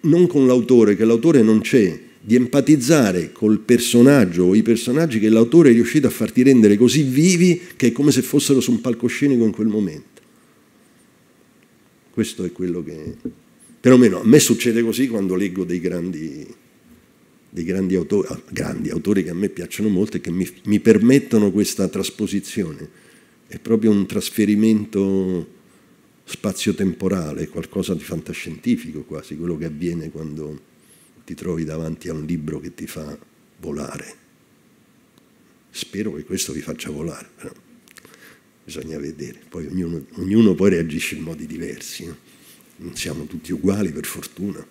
non con l'autore, che l'autore non c'è, di empatizzare col personaggio o i personaggi che l'autore è riuscito a farti rendere così vivi che è come se fossero su un palcoscenico in quel momento. Questo è quello che... perlomeno a me succede così quando leggo dei grandi dei grandi autori, ah, grandi autori che a me piacciono molto e che mi, mi permettono questa trasposizione. È proprio un trasferimento spazio-temporale, qualcosa di fantascientifico quasi, quello che avviene quando ti trovi davanti a un libro che ti fa volare. Spero che questo vi faccia volare, però bisogna vedere. Poi ognuno, ognuno poi reagisce in modi diversi, no? Eh. non siamo tutti uguali per fortuna.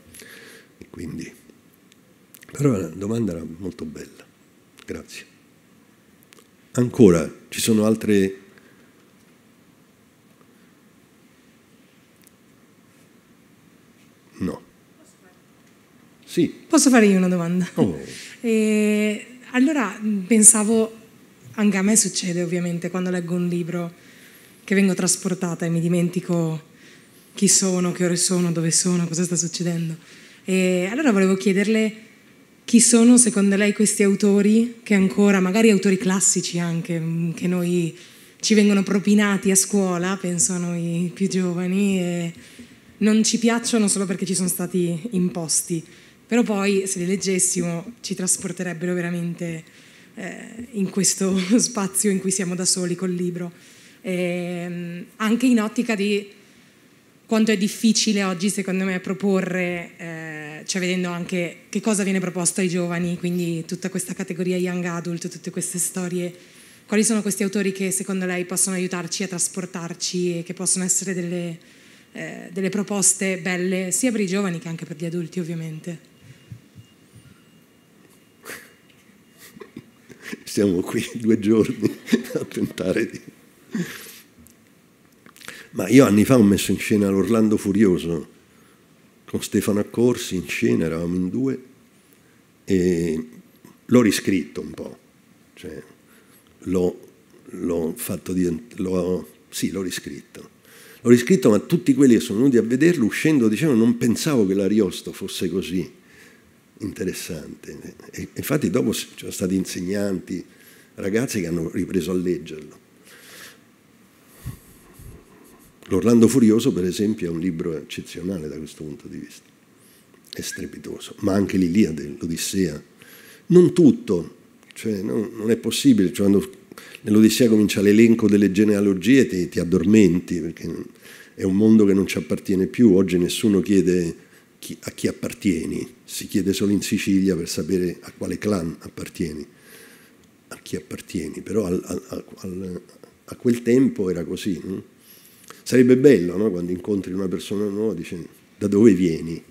E quindi... Però la domanda era molto bella. Grazie. Ancora, ci sono altre... No. Sì. Posso fare io una domanda? Oh. E, eh, allora, pensavo, anche a me succede ovviamente quando leggo un libro che vengo trasportata e mi dimentico chi sono, che ore sono, dove sono, cosa sta succedendo. E allora volevo chiederle chi sono secondo lei questi autori che ancora, magari autori classici anche, mm, che noi ci vengono propinati a scuola, penso a noi più giovani, e non ci piacciono solo perché ci sono stati imposti, però poi se li leggessimo ci trasporterebbero veramente eh, in questo spazio in cui siamo da soli col libro, e, ehm, anche in ottica di quanto è difficile oggi secondo me proporre, eh, cioè vedendo anche che cosa viene proposto ai giovani, quindi tutta questa categoria young adult, tutte queste storie, quali sono questi autori che secondo lei possono aiutarci a trasportarci e che possono essere delle, eh, delle proposte belle sia per i giovani che anche per gli adulti ovviamente? Siamo qui due giorni a tentare di... Ma io anni fa ho messo in scena l'Orlando Furioso con Stefano Accorsi, in scena eravamo in due, e l'ho riscritto un po', cioè, l'ho, l'ho, fatto di, l'ho, sì, l'ho riscritto. L'ho riscritto, ma tutti quelli che sono venuti a vederlo uscendo dicevano non pensavo che l'Ariosto fosse così interessante. E, infatti dopo ci sono stati insegnanti, ragazzi che hanno ripreso a leggerlo. L'Orlando Furioso, per esempio, è un libro eccezionale da questo punto di vista. È strepitoso, ma anche l'Iliade, l'Odissea. Non tutto, cioè, no, non è possibile. Cioè, quando nell'Odissea comincia l'elenco delle genealogie ti, ti addormenti, perché è un mondo che non ci appartiene più. Oggi nessuno chiede chi, a chi appartieni, si chiede solo in Sicilia per sapere a quale clan appartieni, a chi appartieni, però al, al, al, a quel tempo era così. No? Sarebbe bello no? quando incontri una persona nuova, dici da dove vieni?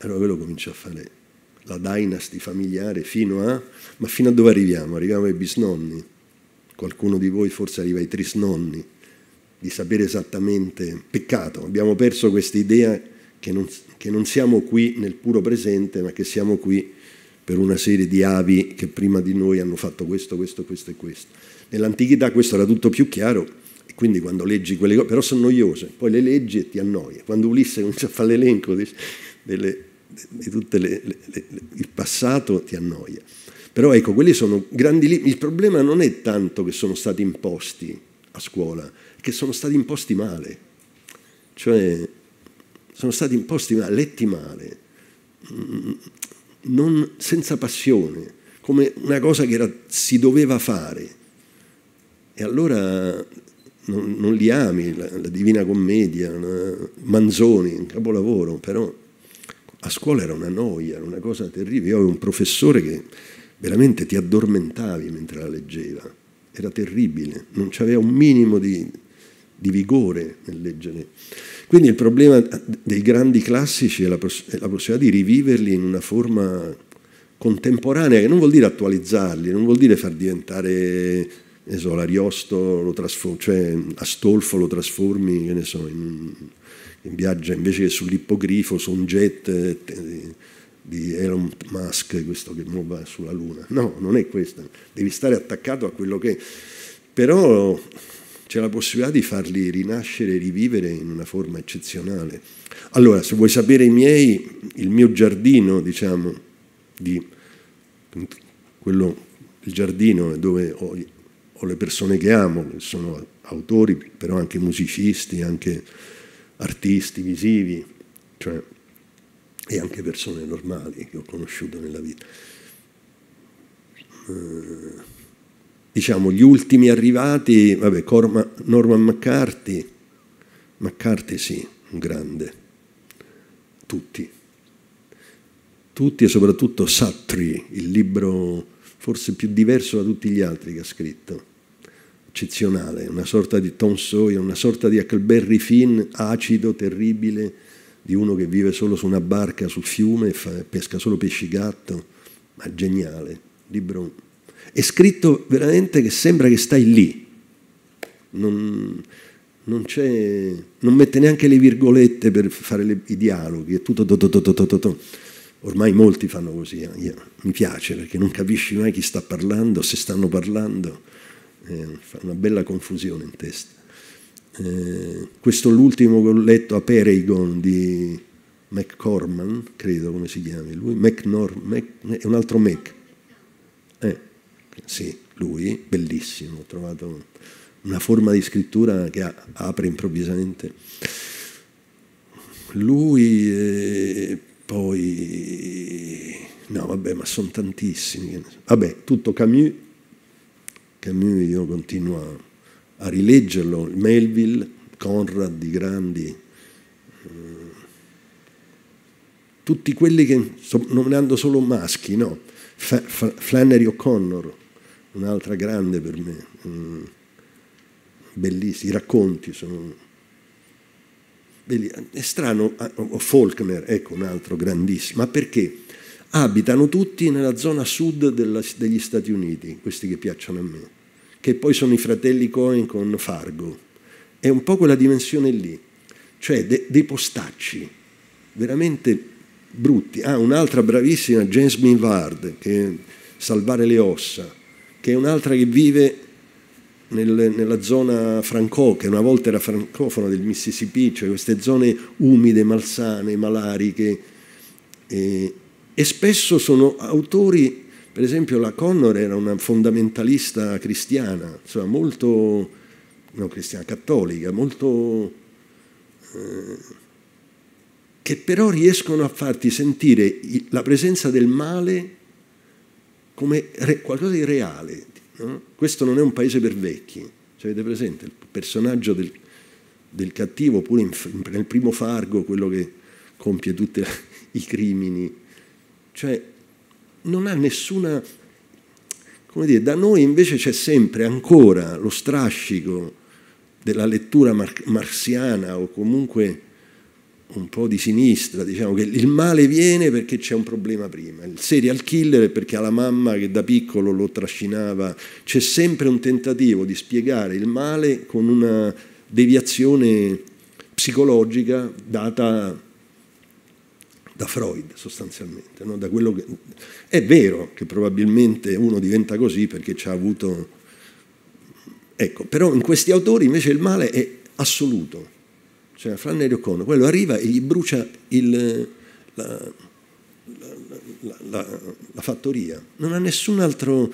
Allora quello comincia a fare la dynasty familiare fino a... Ma fino a dove arriviamo? Arriviamo ai bisnonni. Qualcuno di voi forse arriva ai trisnonni. Di sapere esattamente... Peccato, abbiamo perso questa idea che non, che non siamo qui nel puro presente, ma che siamo qui per una serie di avi che prima di noi hanno fatto questo, questo, questo e questo. Nell'antichità questo era tutto più chiaro quindi quando leggi quelle cose, però sono noiose, poi le leggi e ti annoia. Quando Ulisse comincia a fare l'elenco di, delle, di tutte il passato ti annoia. Però ecco, quelli sono grandi libri. Il problema non è tanto che sono stati imposti a scuola, che sono stati imposti male. Cioè, sono stati imposti male, letti male, mm, non, senza passione, come una cosa che era, si doveva fare. E allora non, non li ami, la, la Divina Commedia, una, Manzoni, un capolavoro, però a scuola era una noia, era una cosa terribile. Io avevo un professore che veramente ti addormentavi mentre la leggeva, era terribile, non c'aveva un minimo di, di vigore nel leggere. Quindi il problema dei grandi classici è la, è la, possibilità di riviverli in una forma contemporanea, che non vuol dire attualizzarli, non vuol dire far diventare so, l'Ariosto lo trasformi, cioè Astolfo lo trasformi, che ne so, in, in viaggio invece che sull'ippogrifo, su un jet eh, di Elon Musk, questo che muova sulla Luna. No, non è questo, devi stare attaccato a quello che... Però c'è la possibilità di farli rinascere e rivivere in una forma eccezionale. Allora, se vuoi sapere i miei, il mio giardino, diciamo, di quello, il giardino dove ho o le persone che amo, che sono autori, però anche musicisti, anche artisti visivi, cioè, e anche persone normali che ho conosciuto nella vita. Eh, diciamo, gli ultimi arrivati, vabbè, Corma, Norman McCarthy, McCarthy sì, un grande, tutti, tutti e soprattutto Sattri, il libro forse più diverso da tutti gli altri che ha scritto eccezionale, una sorta di Tom Sawyer, una sorta di Huckleberry Finn acido, terribile, di uno che vive solo su una barca sul fiume e fa, pesca solo pesci gatto, ma geniale, libro. È scritto veramente che sembra che stai lì, non, non, non mette neanche le virgolette per fare le, i dialoghi, è tutto... Do, do, do, Ormai molti fanno così, eh. Io, mi piace perché non capisci mai chi sta parlando, se stanno parlando eh, fa una bella confusione in testa. Eh, questo è l'ultimo che ho letto a Peregon di McCorman, credo come si chiami lui, McNor, Mac, è un altro Mac. Eh, sì, lui, bellissimo, ho trovato una forma di scrittura che apre improvvisamente. Lui eh, poi... No, vabbè, ma sono tantissimi. Vabbè, tutto Camus Camus io continuo a, a rileggerlo, Melville, Conrad, di grandi, eh, tutti quelli che, nominando solo maschi, no? F F Flannery O'Connor, un'altra grande per me, bellissimi, i racconti sono... Belli. È strano, ah, Faulkner, ecco un altro grandissimo, ma perché? abitano tutti nella zona sud della, degli Stati Uniti, questi che piacciono a me, che poi sono i fratelli Cohen con Fargo. È un po' quella dimensione lì, cioè de, dei postacci, veramente brutti. Ah, un'altra bravissima, Jasmine Ward, che è Salvare le ossa, che è un'altra che vive nel, nella zona franco, che una volta era francofona del Mississippi, cioè queste zone umide, malsane, malariche. E, e spesso sono autori, per esempio la Connor era una fondamentalista cristiana, cioè molto, no cristiana, cattolica, molto... Eh, che però riescono a farti sentire la presenza del male come qualcosa di reale. No? Questo non è un paese per vecchi. Cioè, avete presente il personaggio del, del cattivo, pure in, nel primo Fargo, quello che compie tutti i crimini cioè, non ha nessuna... Come dire, da noi invece c'è sempre ancora lo strascico della lettura mar- marziana o comunque un po' di sinistra, diciamo che il male viene perché c'è un problema prima, il serial killer è perché ha la mamma che da piccolo lo trascinava, c'è sempre un tentativo di spiegare il male con una deviazione psicologica data da Freud sostanzialmente, no? che... è vero che probabilmente uno diventa così perché ci ha avuto... Ecco, però in questi autori invece il male è assoluto, cioè Flannery O'Connor, quello arriva e gli brucia il, la, la, la, la, fattoria, non ha nessun altro...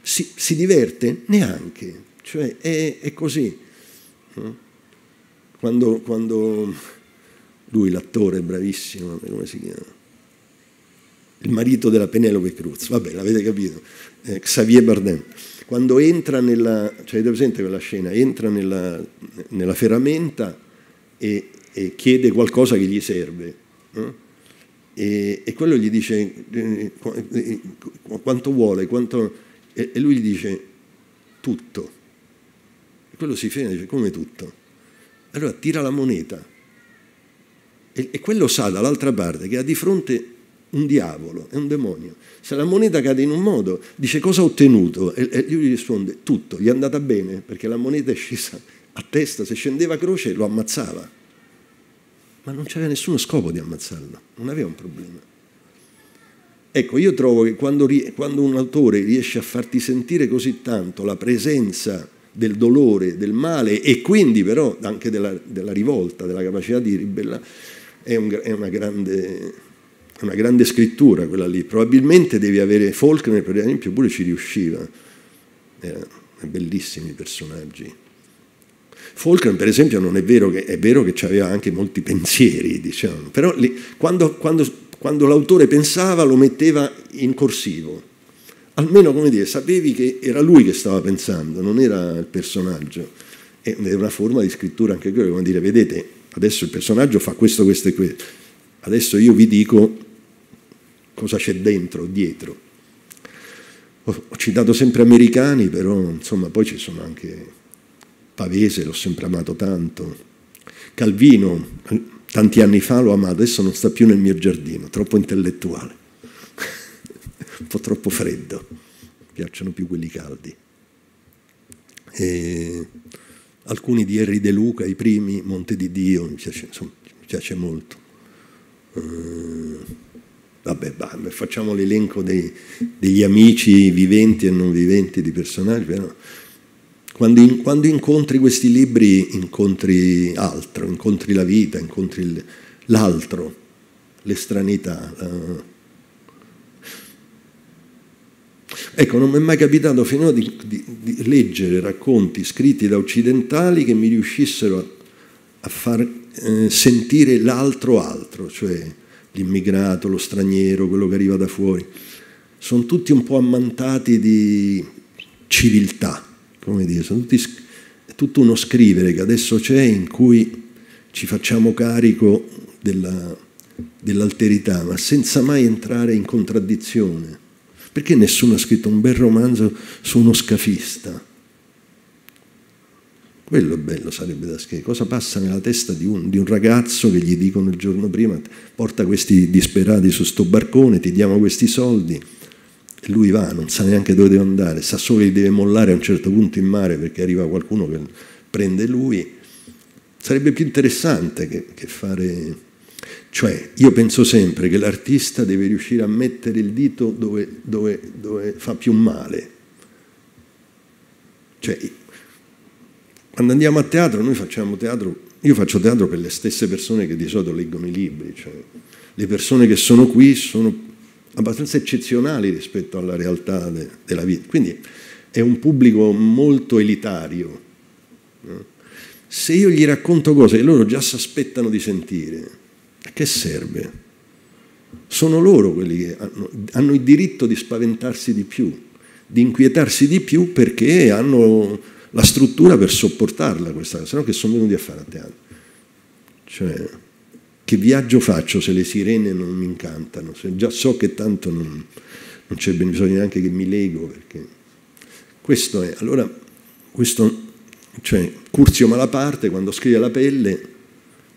si, si diverte neanche, cioè è, è così. No? Quando, quando lui l'attore bravissimo, come si chiama? Il marito della Penelope Cruz, vabbè, l'avete capito, eh, Xavier Bardem. Quando entra nella, cioè avete presente quella scena, entra nella, nella ferramenta e, e, chiede qualcosa che gli serve. No? E, e, quello gli dice eh, quanto vuole, quanto, e, e, lui gli dice tutto. E quello si ferma e dice come tutto? Allora tira la moneta e, e quello sa dall'altra parte che ha di fronte un diavolo, è un demonio. Se la moneta cade in un modo, dice cosa ho ottenuto? E, e lui risponde tutto, gli è andata bene perché la moneta è scesa a testa, se scendeva a croce lo ammazzava. Ma non c'era nessuno scopo di ammazzarlo, non aveva un problema. Ecco, io trovo che quando, quando un autore riesce a farti sentire così tanto la presenza del dolore, del male e quindi però anche della, della rivolta, della capacità di ribellare, è, un, è una, grande, una, grande, scrittura quella lì. Probabilmente devi avere Faulkner, per esempio, pure ci riusciva. Era, bellissimi personaggi. Faulkner, per esempio, non è vero che, è vero che aveva anche molti pensieri, diciamo, però lì, quando, quando, quando l'autore pensava lo metteva in corsivo. Almeno, come dire, sapevi che era lui che stava pensando, non era il personaggio. È una forma di scrittura anche quella, come dire, vedete, Adesso il personaggio fa questo, questo e questo. Adesso io vi dico cosa c'è dentro, dietro. Ho, ho citato sempre americani, però insomma poi ci sono anche Pavese, l'ho sempre amato tanto. Calvino, tanti anni fa lo amato, adesso non sta più nel mio giardino, troppo intellettuale, un po' troppo freddo, mi piacciono più quelli caldi. E alcuni di Henry De Luca, i primi, Monte di Dio, mi piace, insomma, mi piace molto. Uh, vabbè, vabbè, facciamo l'elenco dei, degli amici viventi e non viventi di personaggi, però quando, in, quando, incontri questi libri incontri altro, incontri la vita, incontri l'altro, l'estranità. La, eh. Ecco, non mi è mai capitato finora di, di, di, leggere racconti scritti da occidentali che mi riuscissero a, a far eh, sentire l'altro altro, cioè l'immigrato, lo straniero, quello che arriva da fuori. Sono tutti un po' ammantati di civiltà, come dire, sono tutti, è tutto uno scrivere che adesso c'è in cui ci facciamo carico della, dell'alterità, ma senza mai entrare in contraddizione perché nessuno ha scritto un bel romanzo su uno scafista? Quello è bello sarebbe da scrivere. Cosa passa nella testa di un, di un, ragazzo che gli dicono il giorno prima porta questi disperati su sto barcone, ti diamo questi soldi. E lui va, non sa neanche dove deve andare, sa solo che deve mollare a un certo punto in mare perché arriva qualcuno che prende lui. Sarebbe più interessante che, che fare cioè, io penso sempre che l'artista deve riuscire a mettere il dito dove, dove, dove fa più male. Cioè, quando andiamo a teatro, noi facciamo teatro, io faccio teatro per le stesse persone che di solito leggono i libri, cioè, le persone che sono qui sono abbastanza eccezionali rispetto alla realtà de, della vita, quindi è un pubblico molto elitario. No? Eh. Se io gli racconto cose che loro già si aspettano di sentire, che serve? Sono loro quelli che hanno, hanno il diritto di spaventarsi di più, di inquietarsi di più perché hanno la struttura per sopportarla questa cosa, se no che sono venuti a fare a teatro. Cioè, che viaggio faccio se le sirene non mi incantano? Se già so che tanto non, non c'è bisogno neanche che mi lego, perché questo è. Allora, questo, cioè, Curzio Malaparte quando scrive La pelle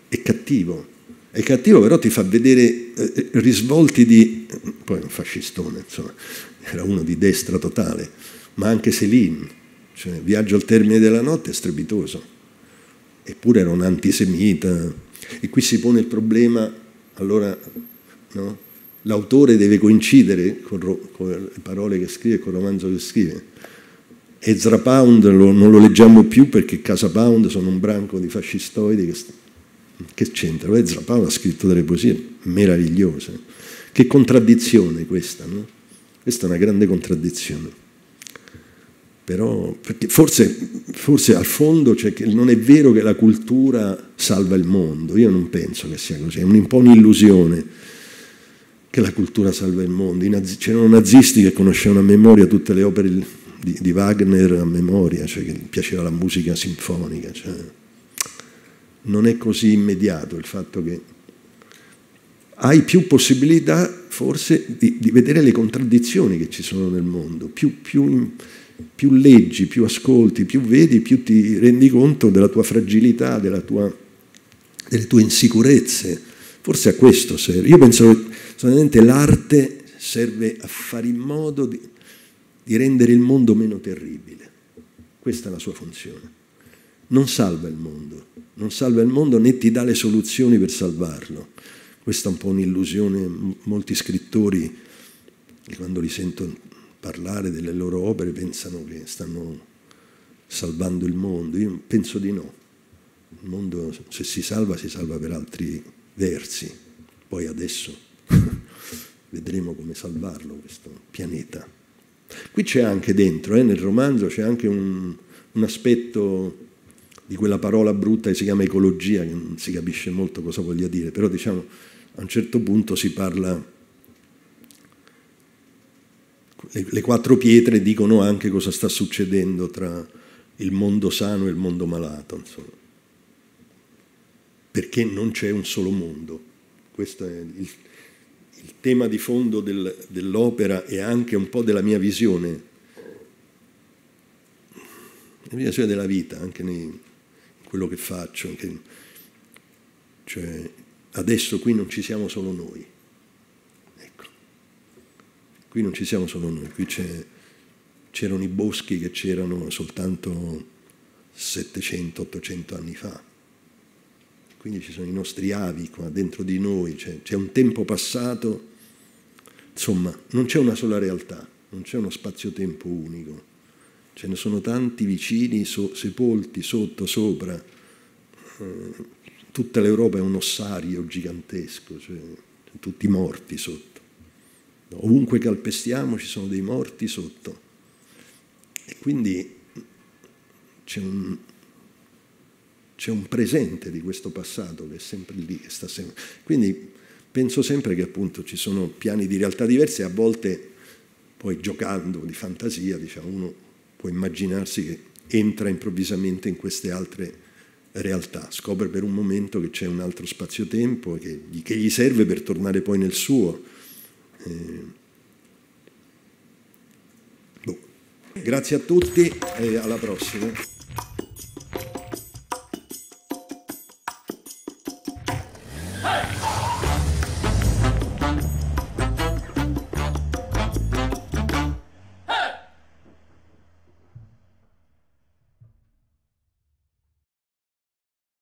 è cattivo, è cattivo, però ti fa vedere eh, risvolti di... Poi un fascistone, insomma, era uno di destra totale, ma anche Selim, cioè, Viaggio al termine della notte è strepitoso, eppure era un antisemita. E qui si pone il problema, allora, no? l'autore deve coincidere con, con, le parole che scrive, con il romanzo che scrive. Ezra Pound lo, non lo leggiamo più perché Casa Pound sono un branco di fascistoidi che che c'entra? Ezra Paolo ha scritto delle poesie meravigliose. Che contraddizione questa, no? Questa è una grande contraddizione. Però, forse, forse, al fondo cioè, non è vero che la cultura salva il mondo, io non penso che sia così, è un, po' un'illusione che la cultura salva il mondo. Nazi- c'erano nazisti che conoscevano a memoria tutte le opere di, di Wagner a memoria, cioè che piaceva la musica sinfonica. Cioè non è così immediato il fatto che hai più possibilità forse di, di vedere le contraddizioni che ci sono nel mondo, più, più, più leggi, più ascolti, più vedi, più ti rendi conto della tua fragilità, della tua, delle tue insicurezze. Forse a questo serve. Io penso che solamente l'arte serve a fare in modo di, di rendere il mondo meno terribile. Questa è la sua funzione non salva il mondo, non salva il mondo né ti dà le soluzioni per salvarlo. Questa è un po' un'illusione, molti scrittori quando li sento parlare delle loro opere pensano che stanno salvando il mondo, io penso di no. Il mondo se si salva si salva per altri versi, poi adesso vedremo come salvarlo questo pianeta. Qui c'è anche dentro, eh, nel romanzo c'è anche un, un aspetto di quella parola brutta che si chiama ecologia, che non si capisce molto cosa voglia dire, però diciamo a un certo punto si parla, le, le quattro pietre dicono anche cosa sta succedendo tra il mondo sano e il mondo malato, insomma. perché non c'è un solo mondo. Questo è il, il tema di fondo del, dell'opera e anche un po' della mia visione, la mia visione della vita, anche nei, quello che faccio. Che, cioè, adesso qui non ci siamo solo noi. Ecco. Qui non ci siamo solo noi, qui c'erano i boschi che c'erano soltanto 700-800 anni fa. Quindi ci sono i nostri avi qua dentro di noi, c'è un tempo passato, insomma non c'è una sola realtà, non c'è uno spazio-tempo unico ce ne sono tanti vicini so, sepolti sotto, sopra. Eh, tutta l'Europa è un ossario gigantesco, cioè, tutti morti sotto. Ovunque calpestiamo ci sono dei morti sotto. E quindi c'è un, c'è un presente di questo passato che è sempre lì, che sta sempre. Quindi penso sempre che appunto ci sono piani di realtà diverse, a volte poi giocando di fantasia, diciamo, uno può immaginarsi che entra improvvisamente in queste altre realtà, scopre per un momento che c'è un altro spazio-tempo che, che, gli serve per tornare poi nel suo. Eh, boh. Grazie a tutti e alla prossima.